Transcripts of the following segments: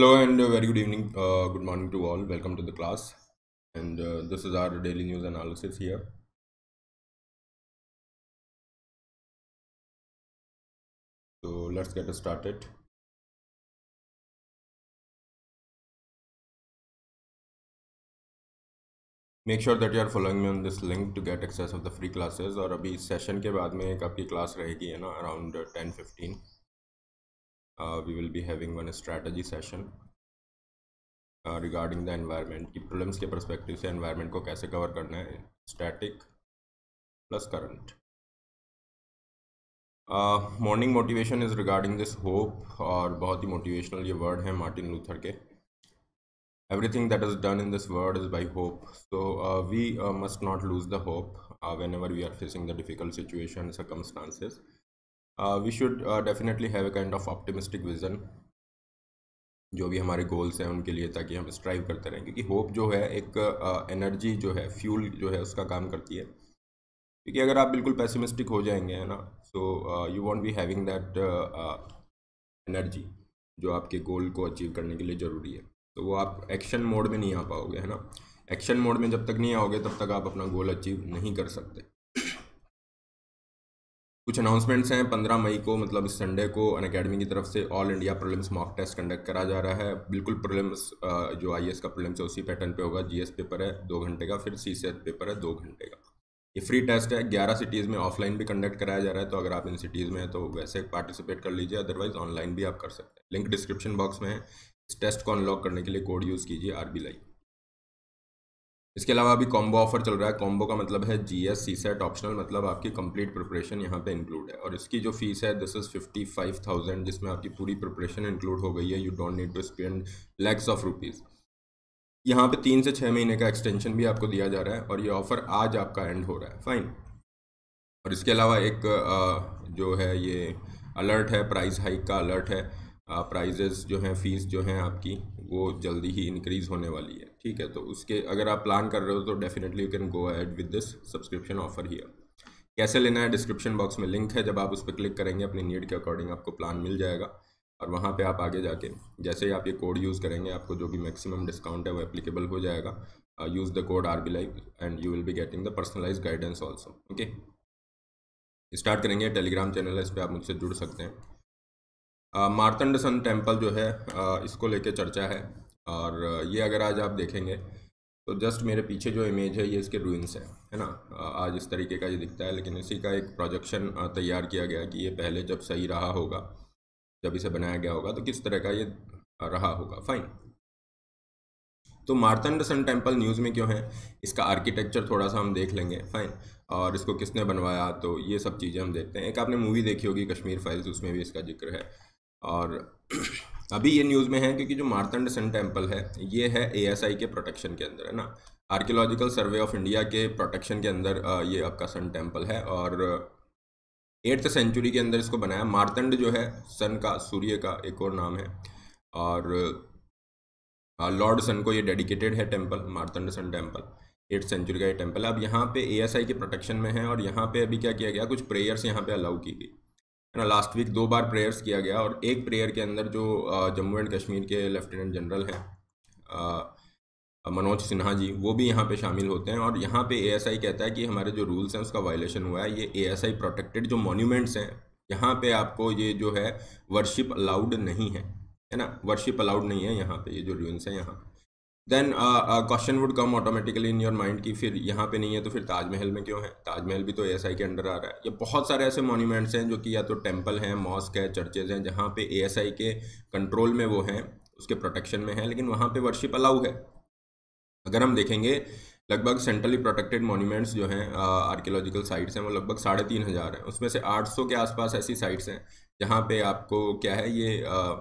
hello and a very good evening uh, good morning to all welcome to the class and uh, this is our daily news analysis here so let's get started make sure that you are following me on this link to get access of the free classes or abhi session ke baad mein ek aapki class rahegi hai na around uh, 10 15 uh, we will be having one strategy session regarding the environment कि problems के perspective से environment को कैसे cover करना है static plus current morning motivation is regarding this hope और बहुत ही मोटिवेशनल ये वर्ड है मार्टिन लूथर के everything that is done in this world is by hope so uh, we uh, must not lose the hope uh, whenever we are facing the difficult situation circumstances we should definitely have a kind of optimistic vision जो भी हमारे goals हैं उनके लिए ताकि हम strive करते रहें क्योंकि होप जो है एक एनर्जी uh, जो है फ्यूल जो है उसका काम करती है क्योंकि अगर आप बिल्कुल पैसिमिस्टिक हो जाएंगे है ना so you won't be having that energy जो आपके गोल को अचीव करने के लिए ज़रूरी है तो वो आप एक्शन मोड में नहीं आ पाओगे है ना एक्शन मोड में जब तक नहीं आओगे तब तक आप अपना गोल अचीव नहीं कर सकते कुछ अनाउंसमेंट्स हैं पंद्रह मई को मतलब इस संडे को अन अकेडमी की तरफ से all India prelims mock test conduct करा जा रहा है बिल्कुल प्रोलिम्स जो आई का प्रोलिम्स है उसी पैटर्न पे होगा जीएस पेपर है दो घंटे का फिर सी पेपर है दो घंटे का ये फ्री टेस्ट है ग्यारह सिटीज़ में ऑफलाइन भी कंडक्ट कराया जा रहा है तो अगर आप इन सिटीज़ में हैं तो वैसे पार्टिसिपेट कर लीजिए अदरवाइज ऑनलाइन भी आप कर सकते हैं लिंक डिस्क्रिप्शन बॉक्स में है इस टेस्ट को अनलॉक करने के लिए कोड यूज़ कीजिए आर बी इसके अलावा अभी कॉम्बो ऑफर चल रहा है कॉम्बो का मतलब है जी एस सी सेट ऑप्शनल मतलब आपकी कंप्लीट प्रिपरेशन यहाँ पे इंक्लूड है और इसकी जो फीस है this is fifty five thousand जिसमें आपकी पूरी प्रिपरेशन इंक्लूड हो गई है you don't need to spend lakhs of rupees यहाँ पे तीन से छः महीने का एक्सटेंशन भी आपको दिया जा रहा है और ये ऑफ़र आज आपका एंड हो रहा है फाइन और इसके अलावा एक जो है ये अलर्ट है प्राइस हाइक का अलर्ट है प्राइजेज़ जो हैं फ़ीस जो हैं आपकी वो जल्दी ही इंक्रीज़ होने वाली है ठीक है तो उसके अगर आप प्लान कर रहे हो तो definitely you can go ahead with this subscription offer here कैसे लेना है डिस्क्रिप्शन बॉक्स में लिंक है जब आप उस पर क्लिक करेंगे अपनी नीड के अकॉर्डिंग आपको प्लान मिल जाएगा और वहाँ पे आप आगे जाके जैसे ही आप ये कोड यूज़ करेंगे आपको जो भी मैक्सिमम डिस्काउंट है वो एप्लीकेबल हो जाएगा use the code R B live and you will be getting the personalise guidance also okay start करेंगे टेलीग्राम चैनल है इस पर आप मुझसे जुड़ सकते हैं uh, मारतंड सन टेम्पल जो है uh, इसको लेके चर्चा है और ये अगर आज आप देखेंगे तो जस्ट मेरे पीछे जो इमेज है ये इसके रूइंस है है ना आज इस तरीके का ये दिखता है लेकिन इसी का एक प्रोजेक्शन तैयार किया गया कि ये पहले जब सही रहा होगा जब इसे बनाया गया होगा तो किस तरह का ये रहा होगा फाइन तो मारतंड सन टेम्पल न्यूज़ में क्यों है इसका आर्किटेक्चर थोड़ा सा हम देख लेंगे फाइन और इसको किसने बनवाया तो ये सब चीज़ें हम देखते हैं एक आपने मूवी देखी होगी कश्मीर फाइल्स उसमें भी इसका जिक्र है और अभी ये न्यूज़ में है क्योंकि जो मारतंड सन टेम्पल है ये है एएसआई के प्रोटेक्शन के अंदर है ना आर्कियोलॉजिकल सर्वे ऑफ इंडिया के प्रोटेक्शन के अंदर ये आपका सन टेम्पल है और एट्थ सेंचुरी के अंदर इसको बनाया मारतंड जो है सन का सूर्य का एक और नाम है और लॉर्ड सन को ये डेडिकेटेड है temple Martand sun temple eighth century का ये टेम्पल अब यहाँ पे एएसआई के प्रोटेक्शन में है और यहाँ पे अभी क्या किया गया कुछ प्रेयर्स यहाँ पे अलाउ की गई ना लास्ट वीक दो बार प्रेयर्स किया गया और एक प्रेयर के अंदर जो जम्मू एंड कश्मीर के लेफ्टिनेंट जनरल हैं मनोज सिन्हा जी वो भी यहाँ पे शामिल होते हैं और यहाँ पे एएसआई कहता है कि हमारे जो रूल्स हैं उसका वायलेशन हुआ है ये एएसआई प्रोटेक्टेड जो मॉन्यूमेंट्स हैं यहाँ पे आपको ये जो है वर्शिप अलाउड नहीं है है ना वर्शिप अलाउड नहीं है यहाँ पे ये जो रूल्स हैं यहाँ पे then question would come automatically in your mind कि फिर यहाँ पे नहीं है तो फिर ताजमहल में क्यों है ताजमहल भी तो ए के अंडर आ रहा है ये बहुत सारे ऐसे मोन्यूमेंट्स हैं जो कि या तो टेम्पल हैं मॉस्क है चर्चेज हैं जहाँ पे ए के कंट्रोल में वो हैं उसके प्रोटेक्शन में है लेकिन वहाँ पे वर्शिप अलाउ है अगर हम देखेंगे लगभग सेंट्रली प्रोटेक्टेड मोन्यूमेंट्स जो हैं आर्कियोलॉजिकल uh, साइट्स हैं वो लगभग साढ़े तीन हज़ार हैं उसमें से आठ सौ के आसपास ऐसी साइट्स हैं जहाँ पे आपको क्या है ये uh,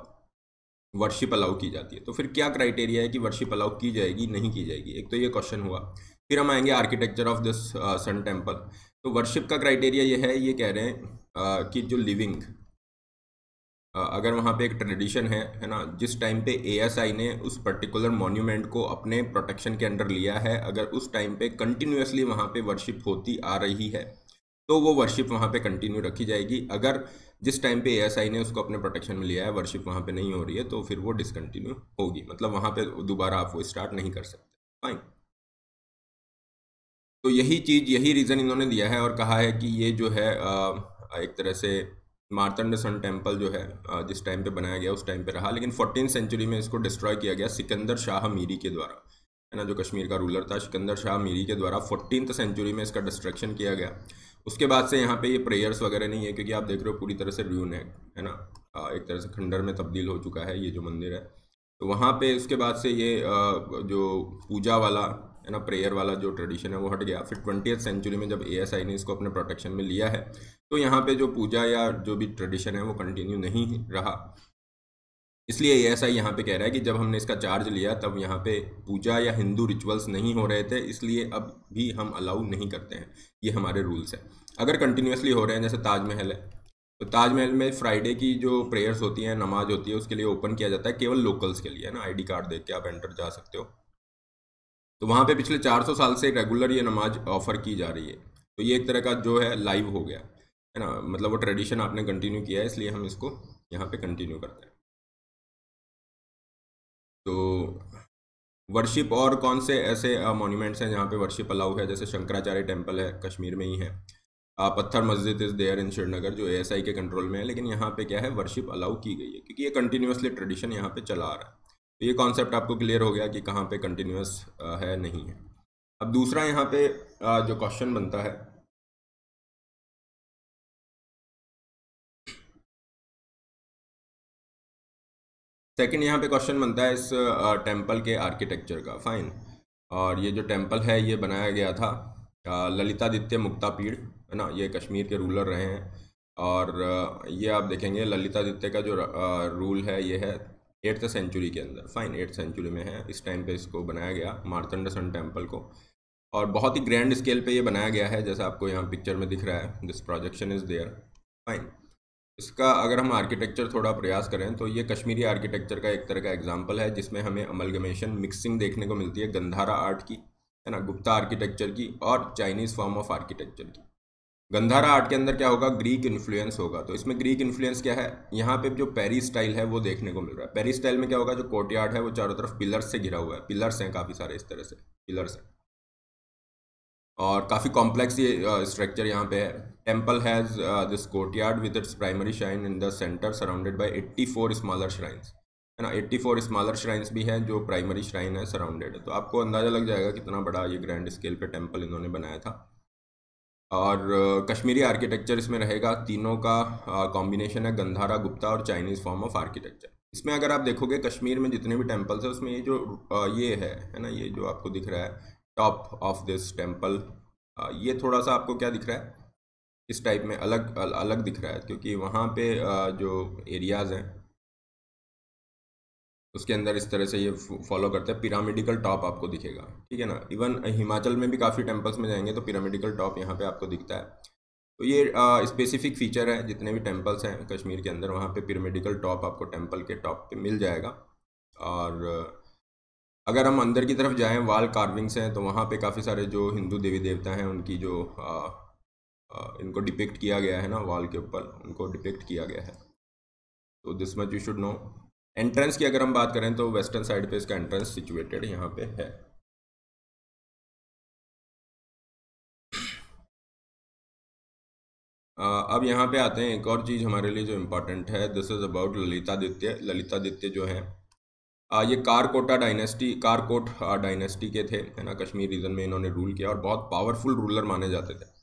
वर्शिप अलाउ की जाती है तो फिर क्या क्राइटेरिया है कि वर्शिप अलाउ की जाएगी नहीं की जाएगी एक तो ये क्वेश्चन हुआ फिर हम आएंगे architecture of this sun temple तो वर्शिप का क्राइटेरिया ये है ये कह रहे हैं uh, कि जो लिविंग uh, अगर वहाँ पे एक ट्रेडिशन है है ना जिस टाइम पे एएसआई ने उस पर्टिकुलर मोन्यूमेंट को अपने प्रोटेक्शन के अंडर लिया है अगर उस टाइम पे कंटिन्यूसली वहाँ पे वर्शिप होती आ रही है तो वो वर्शिप वहाँ पे कंटिन्यू रखी जाएगी अगर जिस टाइम पे एएसआई ने उसको अपने प्रोटेक्शन में लिया है वर्शिप वहाँ पे नहीं हो रही है तो फिर वो डिसकंटिन्यू होगी मतलब वहाँ पे दोबारा आप वो स्टार्ट नहीं कर सकते फाइन तो यही चीज़ यही रीज़न इन्होंने दिया है और कहा है कि ये जो है एक तरह से मारतंड सन टेम्पल जो है जिस टाइम पे बनाया गया उस टाइम पे रहा लेकिन फोर्टीन सेंचुरी में इसको डिस्ट्रॉय किया गया सिकंदर शाह मीरी के द्वारा है ना जो कश्मीर का रूलर था सिकंदर शाह मीरी के द्वारा फोर्टीन सेंचुरी में इसका डिस्ट्रक्शन किया गया उसके बाद से यहाँ पे ये प्रेयर्स वगैरह नहीं है क्योंकि आप देख रहे हो पूरी तरह से र्यून है है ना एक तरह से खंडर में तब्दील हो चुका है ये जो मंदिर है तो वहाँ पे उसके बाद से ये जो पूजा वाला है ना प्रेयर वाला जो ट्रेडिशन है वो हट गया फिर ट्वेंटी सेंचुरी में जब ए ने इसको अपने प्रोटेक्शन में लिया है तो यहाँ पर जो पूजा या जो भी ट्रेडिशन है वो कंटिन्यू नहीं रहा इसलिए ऐसा यहाँ पे कह रहा है कि जब हमने इसका चार्ज लिया तब यहाँ पे पूजा या हिंदू रिचुअल्स नहीं हो रहे थे इसलिए अब भी हम अलाउ नहीं करते हैं ये हमारे रूल्स हैं अगर कंटिन्यूसली हो रहे हैं जैसे ताजमहल है तो ताजमहल में फ्राइडे की जो प्रेयर्स होती हैं नमाज होती है उसके लिए ओपन किया जाता है केवल लोकल्स के लिए है ना आई कार्ड देख के आप एंटर जा सकते हो तो वहाँ पर पिछले चार साल से रेगुलर ये नमाज ऑफर की जा रही है तो ये एक तरह का जो है लाइव हो गया है ना मतलब वो ट्रेडिशन आपने कंटिन्यू किया है इसलिए हम इसको यहाँ पर कंटिन्यू करते हैं तो वर्शिप और कौन से ऐसे मोन्यूमेंट्स हैं जहाँ पे वर्शिप अलाउ है जैसे शंकराचार्य टेम्पल है कश्मीर में ही है पत्थर मस्जिद इज़ देयर इन श्रीनगर जो एएसआई के कंट्रोल में है लेकिन यहाँ पे क्या है वर्शिप अलाउ की गई है क्योंकि ये कंटिन्यूसली ट्रेडिशन यहाँ पे चला आ रहा है तो ये कॉन्सेप्ट आपको क्लियर हो गया कि कहाँ पे कंटिन्यूस है नहीं है अब दूसरा यहाँ पे जो क्वेश्चन बनता है सेकंड यहाँ पे क्वेश्चन बनता है इस टेंपल के आर्किटेक्चर का फाइन और ये जो टेंपल है ये बनाया गया था ललितादित्य मुक्तापीड़ है ना ये कश्मीर के रूलर रहे हैं और ये आप देखेंगे ललितादित्य का जो रूल है ये है एट्थ सेंचुरी के अंदर फाइन एट्थ सेंचुरी में है इस टाइम पे इसको बनाया गया मार्तंड सन टेम्पल को और बहुत ही ग्रैंड स्केल पे ये बनाया गया है जैसा आपको यहाँ पिक्चर में दिख रहा है this projection is there fine इसका अगर हम आर्किटेक्चर थोड़ा प्रयास करें तो ये कश्मीरी आर्किटेक्चर का एक तरह का एग्जाम्पल है जिसमें हमें अमलगमेशन मिक्सिंग देखने को मिलती है गंधारा आर्ट की है ना गुप्ता आर्किटेक्चर की और चाइनीज़ फॉर्म ऑफ आर्किटेक्चर की गंधारा आर्ट के अंदर क्या होगा ग्रीक इन्फ्लुएंस होगा तो इसमें ग्रीक इन्फ्लुएंस क्या है यहाँ पे जो पेरी स्टाइल है वो देखने को मिल रहा है पेरी स्टाइल में क्या होगा जो कोर्टयार्ड है वो चारों तरफ पिलर्स से घिरा हुआ है पिलर्स हैं काफ़ी सारे इस तरह से पिलर्स हैं और काफ़ी कॉम्प्लेक्स ये स्ट्रक्चर यहाँ पे है Temple has uh, this courtyard with its primary shrine in the center surrounded by 84 smaller shrines. है ना 84 स्मॉलर श्राइन्स भी हैं जो प्राइमरी श्राइन है सराउंडेड है तो आपको अंदाज़ा लग जाएगा कितना बड़ा ये ग्रैंड स्केल पे टेम्पल इन्होंने बनाया था और uh, कश्मीरी आर्किटेक्चर इसमें रहेगा तीनों का कॉम्बिनेशन uh, है गंधारा गुप्ता और चाइनीज़ फॉर्म ऑफ आर्किटेक्चर इसमें अगर आप देखोगे कश्मीर में जितने भी टेम्पल्स हैं उसमें ये जो आ, uh, ये है है ना ये जो आपको दिख रहा है टॉप ऑफ दिस टेम्पल ये थोड़ा सा आपको क्या दिख रहा है इस टाइप में अलग अलग दिख रहा है क्योंकि वहाँ पे जो एरियाज़ हैं उसके अंदर इस तरह से ये फॉलो करते हैं पिरामिडिकल टॉप आपको दिखेगा ठीक है ना इवन हिमाचल में भी काफ़ी टेम्पल्स में जाएंगे तो पिरामिडिकल टॉप यहाँ पे आपको दिखता है तो ये स्पेसिफिक फीचर है जितने भी टेम्पल्स हैं कश्मीर के अंदर वहाँ पे पिरामिडिकल टॉप आपको टेम्पल के टॉप पे मिल जाएगा और अगर हम अंदर की तरफ जाएँ वाल कार्विंग्स हैं तो वहाँ पर काफ़ी सारे जो हिंदू देवी देवता हैं उनकी जो इनको डिपेक्ट किया गया है ना वॉल के ऊपर उनको डिपेक्ट किया गया है तो this much you should know entrance की अगर हम बात करें तो वेस्टर्न साइड पे इसका एंट्रेंस सिचुएटेड यहाँ पे है अब यहाँ पे आते हैं एक और चीज़ हमारे लिए जो इम्पोर्टेंट है this is about Lalitaditya Lalitaditya जो है ये कारकोटा डायनेस्टी कारकोट डायनेस्टी के थे है ना कश्मीर रीजन में इन्होंने रूल किया और बहुत पावरफुल रूलर माने जाते थे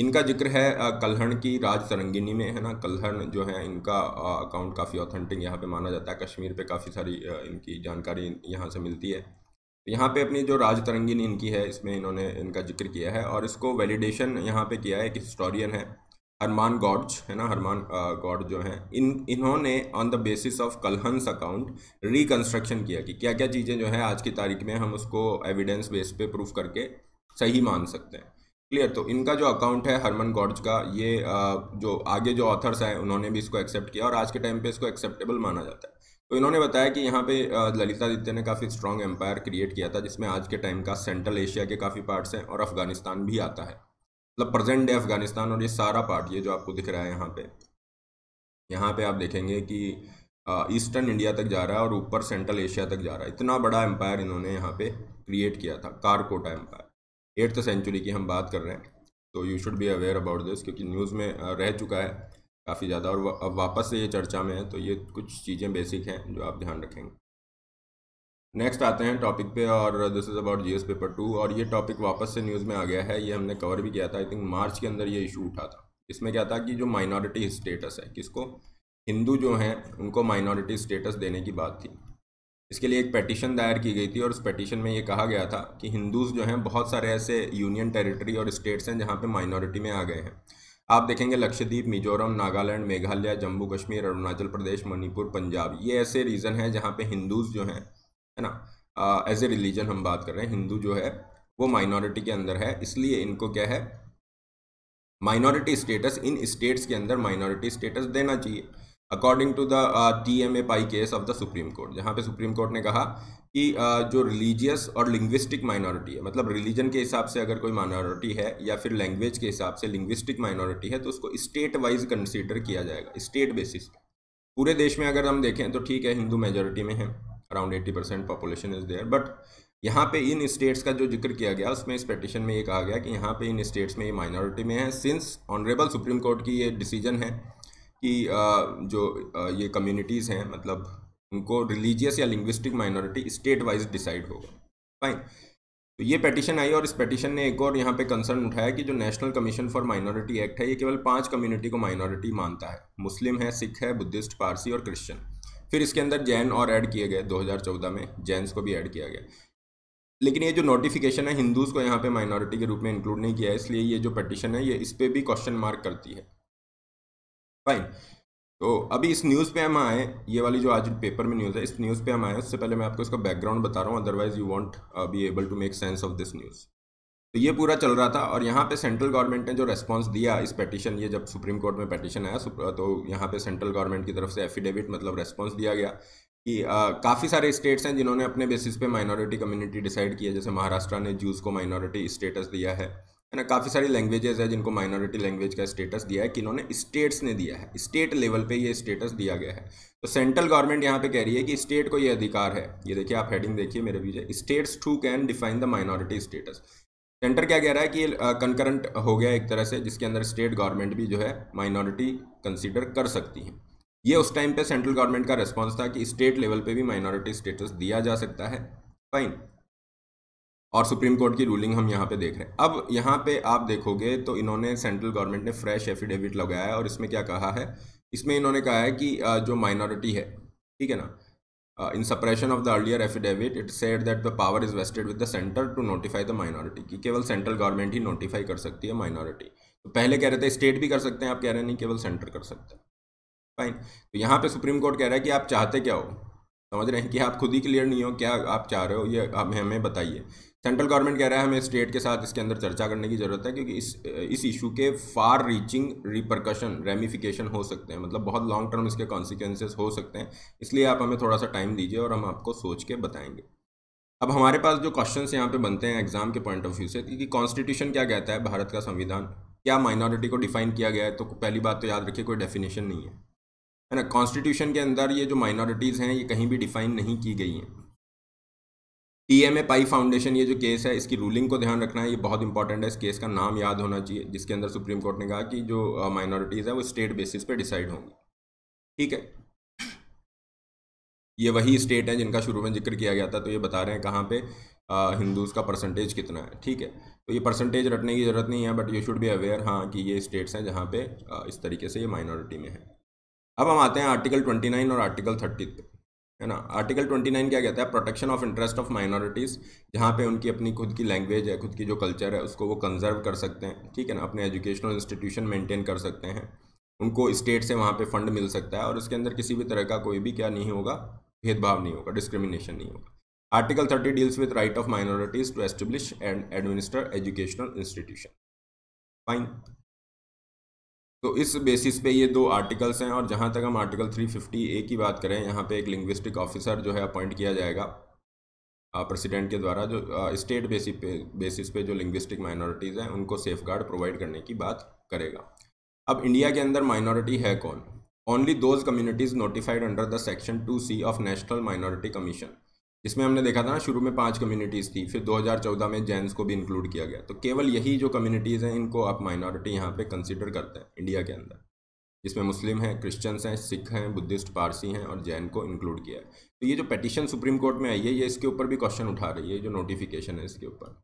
इनका जिक्र है कलहण की राज तरंगिनी में है ना कलहण जो है इनका अकाउंट काफ़ी ऑथेंटिक यहाँ पे माना जाता है कश्मीर पे काफ़ी सारी इनकी जानकारी यहाँ से मिलती है यहाँ पे अपनी जो राज तरंगिनी इनकी है इसमें इन्होंने इनका जिक्र किया है और इसको वैलिडेशन यहाँ पे किया है एक हिस्टोरियन है हरमान गॉड्स है ना हरमान गॉड जो हैं इन इन्होंने ऑन द बेसिस ऑफ कलहंस अकाउंट रिकन्स्ट्रक्शन किया कि क्या क्या चीज़ें जो है आज की तारीख में हम उसको एविडेंस बेस पे प्रूफ करके सही मान सकते हैं क्लियर तो इनका जो अकाउंट है हरमन गॉड्स का ये जो आगे जो ऑथर्स हैं उन्होंने भी इसको एक्सेप्ट किया और आज के टाइम पे इसको एक्सेप्टेबल माना जाता है तो इन्होंने बताया कि यहाँ पे ललितादित्य ने काफ़ी स्ट्रॉन्ग एम्पायर क्रिएट किया था जिसमें आज के टाइम का सेंट्रल एशिया के काफ़ी पार्ट्स हैं और अफगानिस्तान भी आता है मतलब प्रेजेंट डे अफगानिस्तान और ये सारा पार्ट ये जो आपको दिख रहा है यहाँ पे यहाँ पे आप देखेंगे कि ईस्टर्न इंडिया तक जा रहा है और ऊपर सेंट्रल एशिया तक जा रहा है इतना बड़ा एम्पायर इन्होंने यहाँ पे क्रिएट किया था कारकोटा एम्पायर एट्थ सेंचुरी की हम बात कर रहे हैं तो you should be aware about this क्योंकि न्यूज़ में रह चुका है काफ़ी ज़्यादा और अब वापस से ये चर्चा में है तो ये कुछ चीज़ें बेसिक हैं जो आप ध्यान रखेंगे नेक्स्ट आते हैं टॉपिक पे और this is about GS paper two और ये टॉपिक वापस से न्यूज़ में आ गया है ये हमने कवर भी किया था आई थिंक मार्च के अंदर ये इशू उठा था इसमें क्या था कि जो माइनॉरिटी स्टेटस है किसको हिंदू जो हैं उनको माइनॉरिटी स्टेटस देने की बात थी इसके लिए एक पटिशन दायर की गई थी और उस पटिशन में ये कहा गया था कि हिंदूज जो हैं बहुत सारे ऐसे यूनियन टेरिटरी और स्टेट्स हैं जहाँ पे माइनॉरिटी में आ गए हैं आप देखेंगे लक्षद्वीप मिजोरम नागालैंड मेघालय जम्मू कश्मीर अरुणाचल प्रदेश मणिपुर पंजाब ये ऐसे रीज़न हैं जहाँ पे हिंदूज जो हैं है ना एज ए रिलीजन हम बात कर रहे हैं हिंदू जो है वो माइनॉरिटी के अंदर है इसलिए इनको क्या है माइनॉरिटी स्टेटस इन स्टेट्स के अंदर माइनॉरिटी स्टेटस देना चाहिए according to the T M A Pai case of the Supreme Court जहाँ पे सुप्रीम कोर्ट ने कहा कि uh, जो रिलीजियस और लिंग्विस्टिक माइनॉरिटी है मतलब रिलीजन के हिसाब से अगर कोई माइनॉरिटी है या फिर लैंग्वेज के हिसाब से लिंग्विस्टिक माइनॉरिटी है तो उसको स्टेट वाइज कंसिडर किया जाएगा स्टेट बेसिस पूरे देश में अगर हम देखें तो ठीक है हिंदू मेजोरिटी में है around eighty percent population is there but यहाँ पे इन स्टेट्स का जो जिक्र किया गया उसमें इस पटिशन में ये कहा गया कि यहाँ पे इन स्टेट्स में ये माइनॉरिटी में है सिंस ऑनरेबल सुप्रीम कोर्ट की ये डिसीजन है कि जो ये कम्युनिटीज़ हैं मतलब उनको रिलीजियस या linguistic minority state wise decide होगा फाइन तो ये पेटिशन आई और इस पेटिशन ने एक और यहाँ पे कंसर्न उठाया कि जो national commission for minority act है ये केवल पांच कम्युनिटी को माइनॉरिटी मानता है मुस्लिम है सिख है बुद्धिस्ट पारसी और क्रिश्चियन फिर इसके अंदर जैन और ऐड किए गए 2014 में जैनस को भी ऐड किया गया लेकिन ये जो नोटिफिकेशन है हिंदूज़ को यहाँ पे माइनॉरिटी के रूप में इंक्लूड नहीं किया इसलिए ये जो पटिशन है ये इस पर भी क्वेश्चन मार्क करती है फाइन तो अभी इस न्यूज़ पे हम आए ये वाली जो आज पेपर में न्यूज़ है इस न्यूज़ पे हम आए उससे पहले मैं आपको इसका बैकग्राउंड बता रहा हूँ otherwise you won't be able to make sense of this news तो ये पूरा चल रहा था और यहाँ पे सेंट्रल गवर्नमेंट ने जो रेस्पॉन्स दिया इस पटिशन ये जब सुप्रीम कोर्ट में पटिशन आया तो यहाँ पे सेंट्रल गवर्नमेंट की तरफ से एफिडेविट मतलब रेस्पॉन्स दिया गया कि uh, काफ़ी सारे स्टेट्स हैं जिन्होंने अपने बेसिस पे माइनॉरिटी कम्युनिटी डिसाइड की जैसे महाराष्ट्र ने जूस को माइनॉरिटी स्टेटस दिया है है ना काफ़ी सारी लैंग्वेजेस है जिनको माइनॉरिटी लैंग्वेज का स्टेटस दिया है कि इन्होंने स्टेट्स ने दिया है स्टेट लेवल पे ये स्टेटस दिया गया है तो सेंट्रल गवर्नमेंट यहाँ पे कह रही है कि स्टेट को ये अधिकार है ये देखिए आप हेडिंग देखिए मेरे पीछे states too can define the minority status centre क्या कह रहा है कि कंकरंट हो गया एक तरह से जिसके अंदर स्टेट गवर्नमेंट भी जो है माइनॉरिटी कंसिडर कर सकती है ये उस टाइम पर सेंट्रल गवर्नमेंट का रिस्पॉन्स था कि स्टेट लेवल पर भी माइनॉरिटी स्टेटस दिया जा सकता है फाइन और सुप्रीम कोर्ट की रूलिंग हम यहाँ पे देख रहे हैं अब यहाँ पे आप देखोगे तो इन्होंने सेंट्रल गवर्नमेंट ने फ्रेश एफिडेविट लगाया है और इसमें क्या कहा है इसमें इन्होंने कहा है कि जो माइनॉरिटी है ठीक है ना in supersession of the earlier affidavit it said that the power is vested with the centre to notify the minority कि केवल सेंट्रल गवर्नमेंट ही नोटिफाई कर सकती है माइनॉरिटी तो पहले कह रहे थे स्टेट भी कर सकते हैं आप कह रहे हैं नहीं केवल सेंटर कर सकते फाइन तो यहाँ पे सुप्रीम कोर्ट कह रहा है कि आप चाहते क्या हो समझ रहे हैं कि आप खुद ही क्लियर नहीं हो क्या आप चाह रहे हो ये आप हमें बताइए सेंट्रल गवर्नमेंट कह रहा है हमें स्टेट के साथ इसके अंदर चर्चा करने की ज़रूरत है क्योंकि इस इस इशू के फार रीचिंग रिपरकशन रेमिफिकेशन हो सकते हैं मतलब बहुत लॉन्ग टर्म इसके कॉन्सिक्वेंसेस हो सकते हैं इसलिए आप हमें थोड़ा सा टाइम दीजिए और हम आपको सोच के बताएंगे अब हमारे पास जो क्वेश्चन यहाँ पे बनते हैं एग्जाम के पॉइंट ऑफ व्यू से कि कॉन्स्टिट्यूशन क्या कहता है भारत का संविधान क्या माइनॉरिटी को डिफाइन किया गया है तो पहली बात तो याद रखिए कोई डेफिनेशन नहीं है है ना कॉन्स्टिट्यूशन के अंदर ये जो माइनॉरिटीज़ हैं ये कहीं भी डिफाइन नहीं की गई हैं T M A Pai foundation ये जो केस है इसकी रूलिंग को ध्यान रखना है ये बहुत इंपॉर्टेंट है इस केस का नाम याद होना चाहिए जिसके अंदर सुप्रीम कोर्ट ने कहा कि जो माइनॉरिटीज़ है वो स्टेट बेसिस पे डिसाइड होंगी ठीक है ये वही स्टेट है जिनका शुरू में जिक्र किया गया था तो ये बता रहे हैं कहाँ पे हिंदूज़ का परसेंटेज कितना है ठीक है तो ये परसेंटेज रटने की ज़रूरत नहीं है but you should be aware हाँ कि ये स्टेट्स हैं जहाँ पे इस तरीके से ये माइनॉरिटी में है अब हम आते हैं आर्टिकल नाइन और आर्टिकल थर्टी पे है ना आर्टिकल 29 क्या कहता है protection of interest of minorities जहाँ पे उनकी अपनी खुद की लैंग्वेज है खुद की जो कल्चर है उसको वो कंजर्व कर सकते हैं ठीक है ना अपने एजुकेशनल इंस्टीट्यूशन मेंटेन कर सकते हैं उनको स्टेट से वहाँ पे फंड मिल सकता है और उसके अंदर किसी भी तरह का कोई भी क्या नहीं होगा भेदभाव नहीं होगा डिस्क्रिमिनेशन नहीं होगा article thirty deals with right of minorities to establish and administer educational institution fine तो इस बेसिस पे ये दो आर्टिकल्स हैं और जहाँ तक हम आर्टिकल 350 ए की बात करें यहाँ पे एक लिंग्विस्टिक ऑफिसर जो है अपॉइंट किया जाएगा प्रेसिडेंट के द्वारा जो स्टेट बेसिस पे बेसिस पे जो लिंग्विस्टिक माइनॉरिटीज़ हैं उनको सेफ गार्ड प्रोवाइड करने की बात करेगा अब इंडिया के अंदर माइनॉरिटी है कौन only those communities notified under the section two C of national minority commission इसमें हमने देखा था ना शुरू में पांच कम्युनिटीज़ थी फिर 2014 में जैन्स को भी इंक्लूड किया गया तो केवल यही जो कम्युनिटीज़ हैं इनको आप माइनॉरिटी यहाँ पे कंसिडर करते हैं इंडिया के अंदर इसमें मुस्लिम हैं क्रिश्चियंस हैं सिख हैं बुद्धिस्ट पारसी हैं और जैन को इंक्लूड किया है तो ये जो पटिशन सुप्रीम कोर्ट में आई है ये इसके ऊपर भी क्वेश्चन उठा रही है जो नोटिफिकेशन है इसके ऊपर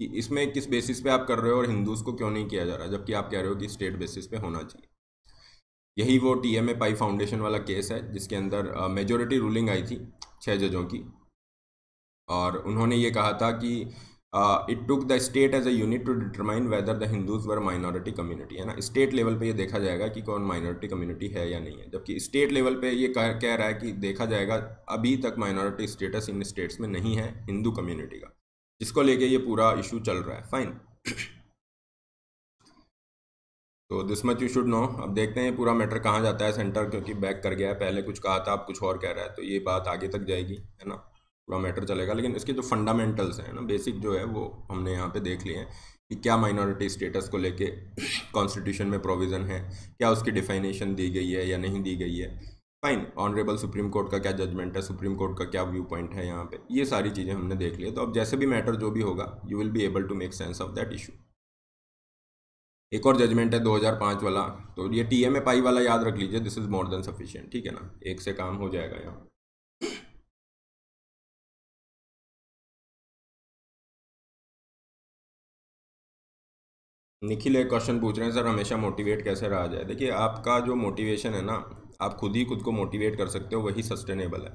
कि इसमें किस बेसिस पे आप कर रहे हो और हिंदूज़ को क्यों नहीं किया जा रहा जबकि आप कह रहे हो कि स्टेट बेसिस पे होना चाहिए यही वो T M A Pai foundation वाला केस है जिसके अंदर मेजोरिटी रूलिंग आई थी छः जजों की और उन्होंने ये कहा था कि it took the state as a unit to determine whether the Hindus were minority community है ना स्टेट लेवल पे ये देखा जाएगा कि कौन माइनॉरिटी कम्युनिटी है या नहीं है जबकि स्टेट लेवल पे ये कह, कह रहा है कि देखा जाएगा अभी तक माइनॉरिटी स्टेटस इन स्टेट्स में नहीं है हिंदू कम्युनिटी का जिसको लेके ये पूरा इशू चल रहा है फाइन तो this much you should know अब देखते हैं पूरा मैटर कहाँ जाता है सेंटर क्योंकि बैक कर गया है पहले कुछ कहा था अब कुछ और कह रहा है तो ये बात आगे तक जाएगी है ना पूरा मैटर चलेगा लेकिन इसके जो फंडामेंटल्स हैं ना बेसिक जो है वो हमने यहाँ पे देख लिए हैं कि क्या माइनॉरिटी स्टेटस को लेके कॉन्स्टिट्यूशन में प्रोविज़न है क्या उसकी डिफाइनेशन दी गई है या नहीं दी गई है फाइन ऑनरेबल सुप्रीम कोर्ट का क्या जजमेंट है सुप्रीम कोर्ट का क्या व्यू पॉइंट है यहाँ पे ये सारी चीज़ें हमने देख ली तो अब जैसे भी मैटर जो भी होगा you will be able to make sense of that issue एक और जजमेंट है 2005 वाला तो ये टी एम ए पाई वाला याद रख लीजिए this is more than sufficient ठीक है ना एक से काम हो जाएगा यहाँ निखिल एक क्वेश्चन पूछ रहे हैं सर हमेशा मोटिवेट कैसे रहा जाए देखिए आपका जो मोटिवेशन है ना आप खुद ही खुद को मोटिवेट कर सकते हो वही सस्टेनेबल है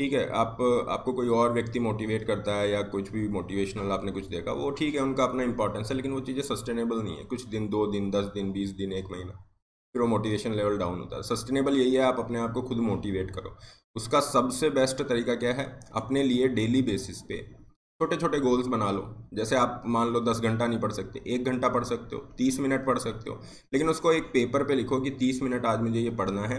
ठीक है आप आपको कोई और व्यक्ति मोटिवेट करता है या कुछ भी मोटिवेशनल आपने कुछ देखा वो ठीक है उनका अपना इंपॉर्टेंस है लेकिन वो चीज़ें सस्टेनेबल नहीं है कुछ दिन दो दिन दस दिन बीस दिन एक महीना फिर वो मोटिवेशन लेवल डाउन होता है सस्टेनेबल यही है आप अपने आप को खुद मोटिवेट करो उसका सबसे बेस्ट तरीका क्या है अपने लिए डेली बेसिस पे छोटे छोटे गोल्स बना लो जैसे आप मान लो दस घंटा नहीं पढ़ सकते एक घंटा पढ़ सकते हो तीस मिनट पढ़ सकते हो लेकिन उसको एक पेपर पे लिखो कि तीस मिनट आज मुझे ये पढ़ना है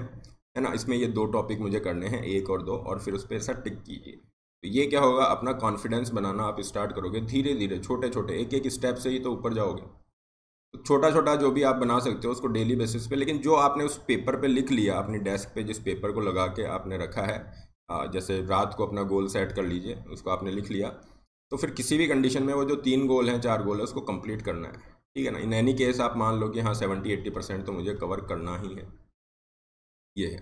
है ना इसमें ये दो टॉपिक मुझे करने हैं एक और दो और फिर उस पर ऐसा टिक कीजिए तो ये क्या होगा अपना कॉन्फिडेंस बनाना आप स्टार्ट करोगे धीरे धीरे छोटे छोटे एक एक स्टेप से ही तो ऊपर जाओगे तो छोटा छोटा जो भी आप बना सकते हो उसको डेली बेसिस पे लेकिन जो आपने उस पेपर पे लिख लिया अपनी डेस्क पे जिस पेपर को लगा के आपने रखा है जैसे रात को अपना गोल सेट कर लीजिए उसको आपने लिख लिया तो फिर किसी भी कंडीशन में वो जो तीन गोल हैं चार गोल है उसको कंप्लीट करना है ठीक है ना इन एनी केस आप मान लो कि हाँ सेवेंटी एट्टी परसेंट तो मुझे कवर करना ही है ये है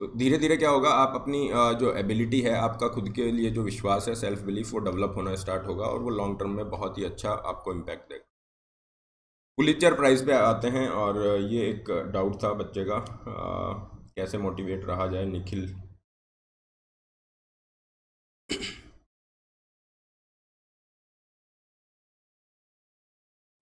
तो धीरे धीरे क्या होगा आप अपनी जो एबिलिटी है आपका खुद के लिए जो विश्वास है सेल्फ बिलीफ वो डेवलप होना स्टार्ट होगा और वो लॉन्ग टर्म में बहुत ही अच्छा आपको इम्पैक्ट देगा पुलिचर प्राइज़ पे आते हैं और ये एक डाउट था बच्चे का आ, कैसे मोटिवेट रहा जाए निखिल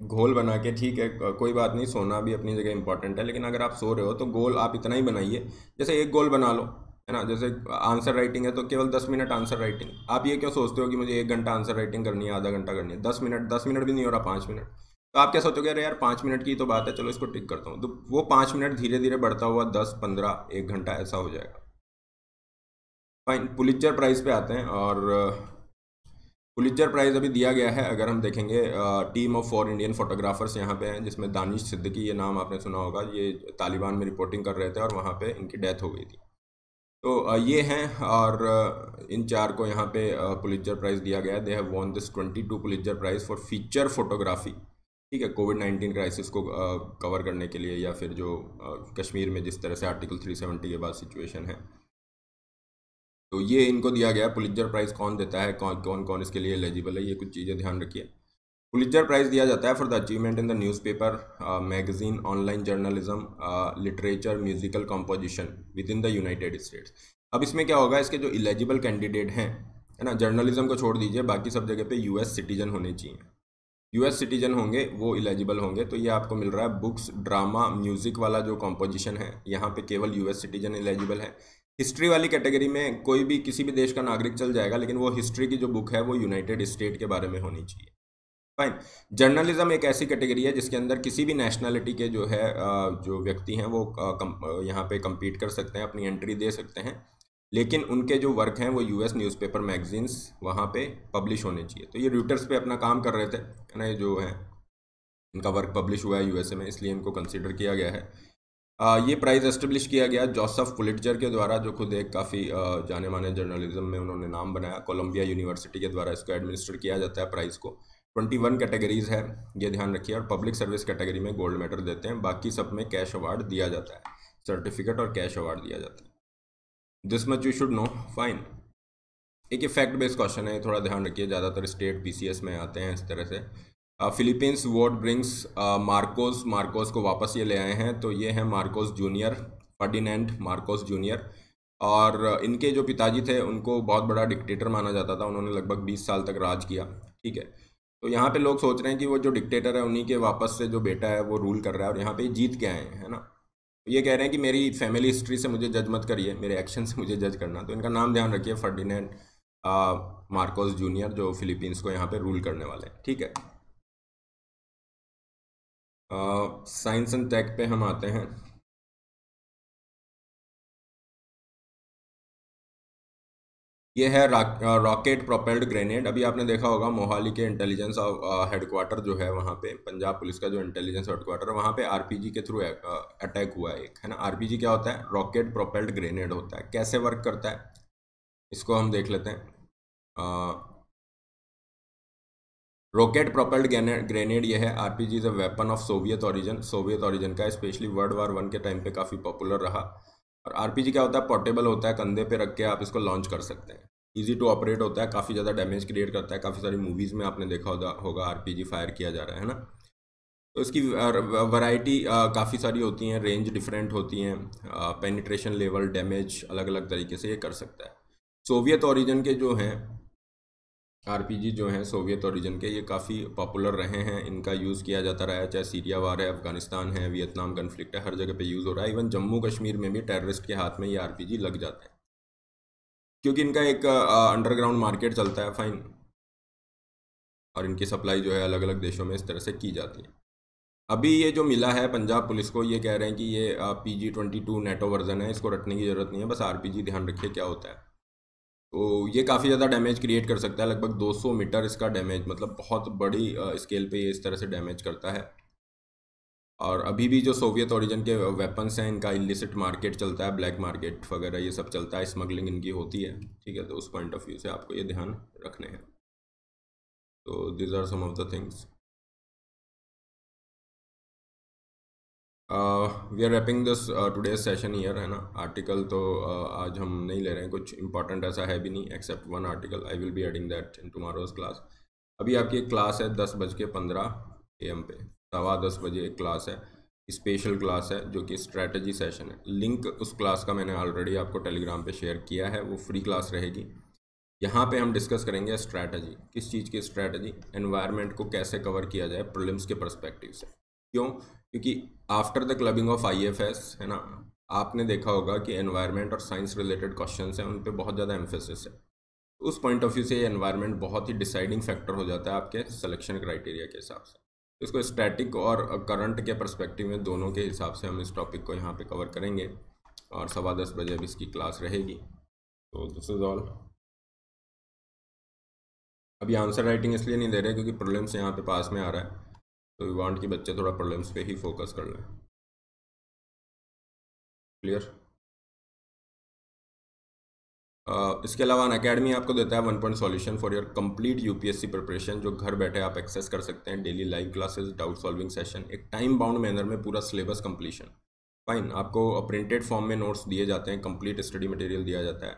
घोल बना के ठीक है कोई बात नहीं सोना भी अपनी जगह इंपॉर्टेंट है लेकिन अगर आप सो रहे हो तो गोल आप इतना ही बनाइए जैसे एक गोल बना लो है ना जैसे आंसर राइटिंग है तो केवल दस मिनट आंसर राइटिंग आप ये क्यों सोचते हो कि मुझे एक घंटा आंसर राइटिंग करनी है आधा घंटा करनी है दस मिनट दस मिनट भी नहीं हो रहा पाँच मिनट तो आप क्या सोचोगे अरे यार पाँच मिनट की तो बात है चलो इसको टिक करता हूँ तो वो पाँच मिनट धीरे धीरे बढ़ता हुआ दस पंद्रह एक घंटा ऐसा हो जाएगा फाइन पुलिचर प्राइस पे आते हैं और पुलिचर प्राइज़ अभी दिया गया है अगर हम देखेंगे team of for Indian photographers यहाँ पे हैं जिसमें दानिश सिद्दीकी ये नाम आपने सुना होगा ये तालिबान में रिपोर्टिंग कर रहे थे और वहाँ पे इनकी डेथ हो गई थी तो ये हैं और इन चार को यहाँ पे पुलिचर प्राइज़ दिया गया है they have won this twenty two Pulitzer prize for feature photography ठीक है कोविड नाइन्टीन क्राइसिस को कवर करने के लिए या फिर जो कश्मीर में जिस तरह से आर्टिकल थ्री सेवेंटी के बाद सिचुएशन है तो ये इनको दिया गया पुलिजर प्राइज़ कौन देता है कौन कौन कौन इसके लिए एलिजिबल है ये कुछ चीज़ें ध्यान रखिए पुलिजर प्राइज़ दिया जाता है for the achievement in the newspaper magazine online journalism literature musical composition with in the United States अब इसमें क्या होगा इसके जो एलिजिबल कैंडिडेट हैं है ना जर्नलिज्म को छोड़ दीजिए बाकी सब जगह पे यूएस सिटीजन होने चाहिए यूएस सिटीजन होंगे वो एलिजिबल होंगे तो ये आपको मिल रहा है बुक्स ड्रामा म्यूज़िक वाला जो कॉम्पोजिशन है यहाँ पे केवल यूएस सिटीजन एलिजिबल है हिस्ट्री वाली कैटेगरी में कोई भी किसी भी देश का नागरिक चल जाएगा लेकिन वो हिस्ट्री की जो बुक है वो यूनाइटेड स्टेट के बारे में होनी चाहिए फाइन जर्नलिज्म एक ऐसी कैटेगरी है जिसके अंदर किसी भी नेशनैलिटी के जो है जो व्यक्ति हैं वो यहाँ पे कम्पीट कर सकते हैं अपनी एंट्री दे सकते हैं लेकिन उनके जो वर्क हैं वो यूएस न्यूज़पेपर मैगजीन्स वहाँ पे पब्लिश होने चाहिए तो ये रूटर्स पे अपना काम कर रहे थे ना ये जो है इनका वर्क पब्लिश हुआ है यूएसए में इसलिए इनको कंसिडर किया गया है ये प्राइज़ एस्टेब्लिश किया गया जोसफ पुलिटजर के द्वारा जो खुद एक काफ़ी जाने माने जर्नलिज्म में उन्होंने नाम बनाया कोलंबिया यूनिवर्सिटी के द्वारा इसको एडमिनिस्टर किया जाता है प्राइज़ को ट्वेंटी वन कैटेगरीज है ये ध्यान रखिए और पब्लिक सर्विस कैटेगरी में गोल्ड मेडल देते हैं बाकी सब में कैश अवार्ड दिया जाता है सर्टिफिकेट और कैश अवार्ड दिया जाता है this much you should know fine एक फैक्ट बेस्ड क्वेश्चन है थोड़ा ध्यान रखिए ज़्यादातर स्टेट पीसीएस में आते हैं इस तरह से Philippines ward brings Marcos Marcos को वापस ये ले आए हैं तो ये हैं Marcos junior Ferdinand Marcos junior और uh, इनके जो पिताजी थे उनको बहुत बड़ा डिक्टेटर माना जाता था उन्होंने लगभग 20 साल तक राज किया ठीक है तो यहाँ पे लोग सोच रहे हैं कि वो जो डिक्टेटर है उन्हीं के वापस से जो बेटा है वो रूल कर रहा है और यहाँ पे जीत के आए हैं है ना तो ये कह रहे हैं कि मेरी फैमिली हिस्ट्री से मुझे जज मत करिए मेरे एक्शन से मुझे जज करना तो इनका नाम ध्यान रखिए फर्डिनेंट मार्कोस जूनियर जो फिलीपींस को यहाँ पर रूल करने वाले हैं ठीक है साइंस एंड टेक पे हम आते हैं ये है रॉकेट प्रोपेल्ड ग्रेनेड अभी आपने देखा होगा मोहाली के इंटेलिजेंस हेडक्वार्टर जो है वहाँ पे पंजाब पुलिस का जो इंटेलिजेंस हेडक्वार्टर वहाँ पे आरपीजी के थ्रू अटैक हुआ है एक है ना आरपीजी क्या होता है रॉकेट प्रोपेल्ड ग्रेनेड होता है कैसे वर्क करता है इसको हम देख लेते हैं रॉकेट प्रोपेल्ड ग्रेनेड यह है R is a weapon of Soviet origin Soviet origin का स्पेशली वर्ल्ड वार वन के टाइम पे काफ़ी पॉपुलर रहा और आर क्या होता है पोर्टेबल होता है कंधे पे रख के आप इसको लॉन्च कर सकते हैं ईजी टू ऑपरेट होता है काफ़ी ज़्यादा डैमेज क्रिएट करता है काफ़ी सारी मूवीज़ में आपने देखा होगा आर फायर किया जा रहा है ना तो इसकी वैरायटी काफ़ी सारी होती हैं रेंज डिफरेंट होती हैं पेनिट्रेशन लेवल डैमेज अलग अलग तरीके से ये कर सकता है सोवियत ऑरिजन के जो हैं आर जो हैं सोवियत ओरिजिन के ये काफ़ी पॉपुलर रहे हैं इनका यूज़ किया जाता रहा है चाहे सीरिया वार है अफगानिस्तान है वियतनाम कन्फ्लिक्ट है हर जगह पे यूज़ हो रहा है इवन जम्मू कश्मीर में भी टेररिस्ट के हाथ में ये आर लग जाते हैं क्योंकि इनका एक अंडरग्राउंड मार्केट चलता है फाइन और इनकी सप्लाई जो है अलग अलग देशों में इस तरह से की जाती है अभी ये जो मिला है पंजाब पुलिस को ये कह रहे हैं कि ये P G twenty two NATO version है इसको रटने की ज़रूरत नहीं है बस आर ध्यान रखिए क्या होता है तो ये काफ़ी ज़्यादा डैमेज क्रिएट कर सकता है लगभग 200 मीटर इसका डैमेज मतलब बहुत बड़ी स्केल पे ये इस तरह से डैमेज करता है और अभी भी जो सोवियत ओरिजिन के वेपन्स हैं इनका इलिसिट मार्केट चलता है ब्लैक मार्केट वगैरह ये सब चलता है स्मगलिंग इनकी होती है ठीक है तो उस पॉइंट ऑफ व्यू से आपको ये ध्यान रखने हैं तो these are some of the things we are wrapping this today session year है ना आर्टिकल तो uh, आज हम नहीं ले रहे हैं कुछ इंपॉर्टेंट ऐसा है भी नहीं except one article I will be adding that in tomorrow's class अभी आपकी एक क्लास है दस बज के पंद्रह ए एम पे सवा दस बजे एक क्लास है स्पेशल क्लास है जो कि स्ट्रैटेजी सेशन है लिंक उस क्लास का मैंने ऑलरेडी आपको टेलीग्राम पे शेयर किया है वो फ्री क्लास रहेगी यहाँ पे हम डिस्कस करेंगे स्ट्रैटेजी किस चीज़ की स्ट्रैटेजी एनवायरनमेंट को कैसे कवर किया जाए प्रिलिम्स के परस्पेक्टिव से क्यों क्योंकि after the clubbing of I F S है ना आपने देखा होगा कि एनवायरनमेंट और साइंस रिलेटेड क्वेश्चन हैं उन पर बहुत ज़्यादा एम्फेसिस है उस पॉइंट ऑफ व्यू से एनवायरनमेंट बहुत ही डिसाइडिंग फैक्टर हो जाता है आपके सिलेक्शन क्राइटेरिया के हिसाब से तो इसको स्टैटिक और करंट के परस्पेक्टिव में दोनों के हिसाब से हम इस टॉपिक को यहाँ पे कवर करेंगे और सवा दस बजे अब इसकी क्लास रहेगी तो दिस इज़ ऑल अभी आंसर राइटिंग इसलिए नहीं दे रहे क्योंकि प्रॉब्लम्स यहाँ पे पास में आ रहा है तो वी वांट कि बच्चे थोड़ा प्रॉब्लम्स पे ही फोकस कर लें क्लियर uh, इसके अलावा अन अकेडमी आपको देता है one point solution for your complete UPSC preparation जो घर बैठे आप एक्सेस कर सकते हैं daily live classes doubt solving session एक टाइम बाउंड मैनर में पूरा सिलेबस कंप्लीशन फाइन आपको प्रिंटेड फॉर्म में नोट्स दिए जाते हैं कंप्लीट स्टडी मटेरियल दिया जाता है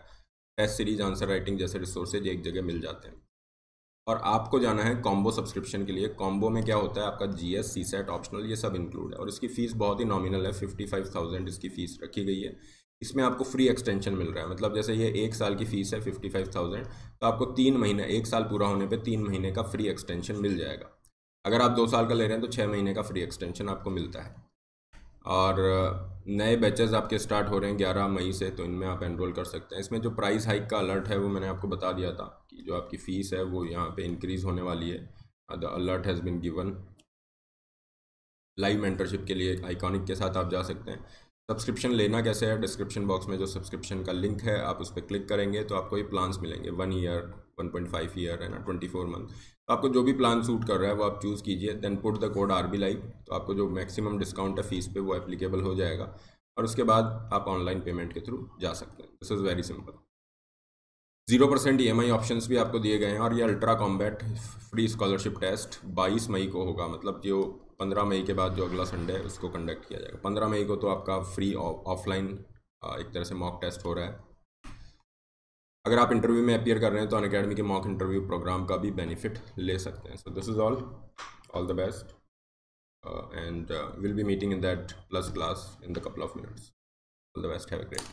टेस्ट सीरीज आंसर राइटिंग जैसे रिसोर्सेज एक जगह मिल जाते हैं और आपको जाना है कॉम्बो सब्सक्रिप्शन के लिए कॉम्बो में क्या होता है आपका जी एस सी सेट ऑप्शनल ये सब इंक्लूड है और इसकी फ़ीस बहुत ही नॉमिनल है फिफ्टी फाइव थाउजेंड इसकी फ़ीस रखी गई है इसमें आपको फ्री एक्सटेंशन मिल रहा है मतलब जैसे ये एक साल की फ़ीस है फिफ्टी फाइव थाउजेंड तो आपको तीन महीने एक साल पूरा होने पर तीन महीने का फ्री एक्सटेंशन मिल जाएगा अगर आप दो साल का ले रहे हैं तो छः महीने का फ्री एक्सटेंशन आपको मिलता है और नए बैचेस आपके स्टार्ट हो रहे हैं ग्यारह मई से तो इनमें आप एनरोल कर सकते हैं इसमें जो प्राइस हाइक का अलर्ट है वो मैंने आपको बता दिया था कि जो आपकी फ़ीस है वो यहाँ पे इंक्रीज़ होने वाली है the alert has been given live mentorship के लिए आइकॉनिक के साथ आप जा सकते हैं सब्सक्रिप्शन लेना कैसे है डिस्क्रिप्शन बॉक्स में जो सब्सक्रिप्शन का लिंक है आप उस पर क्लिक करेंगे तो आपको ये प्लान्स मिलेंगे one year one point five year है ना ट्वेंटी फोर मंथ तो आपको जो भी प्लान सूट कर रहा है वो आप चूज़ कीजिए then put the code R B live तो आपको जो मैक्सिमम डिस्काउंट है फीस पे वो एप्लीकेबल हो जाएगा और उसके बाद आप ऑनलाइन पेमेंट के थ्रू जा सकते हैं this is very simple zero percent E M I भी आपको दिए गए हैं और ये ultra combat free scholarship test बाईस मई को होगा मतलब जो पंद्रह मई के बाद जो अगला संडे है उसको कंडक्ट किया जाएगा पंद्रह मई को तो आपका फ्री ऑफलाइन एक तरह से मॉक टेस्ट हो रहा है अगर आप इंटरव्यू में अपियर कर रहे हैं तो अन अकेडमी के मॉक इंटरव्यू प्रोग्राम का भी बेनिफिट ले सकते हैं so this is all all the best and will be meeting in that plus class in the couple of minutes all the best have great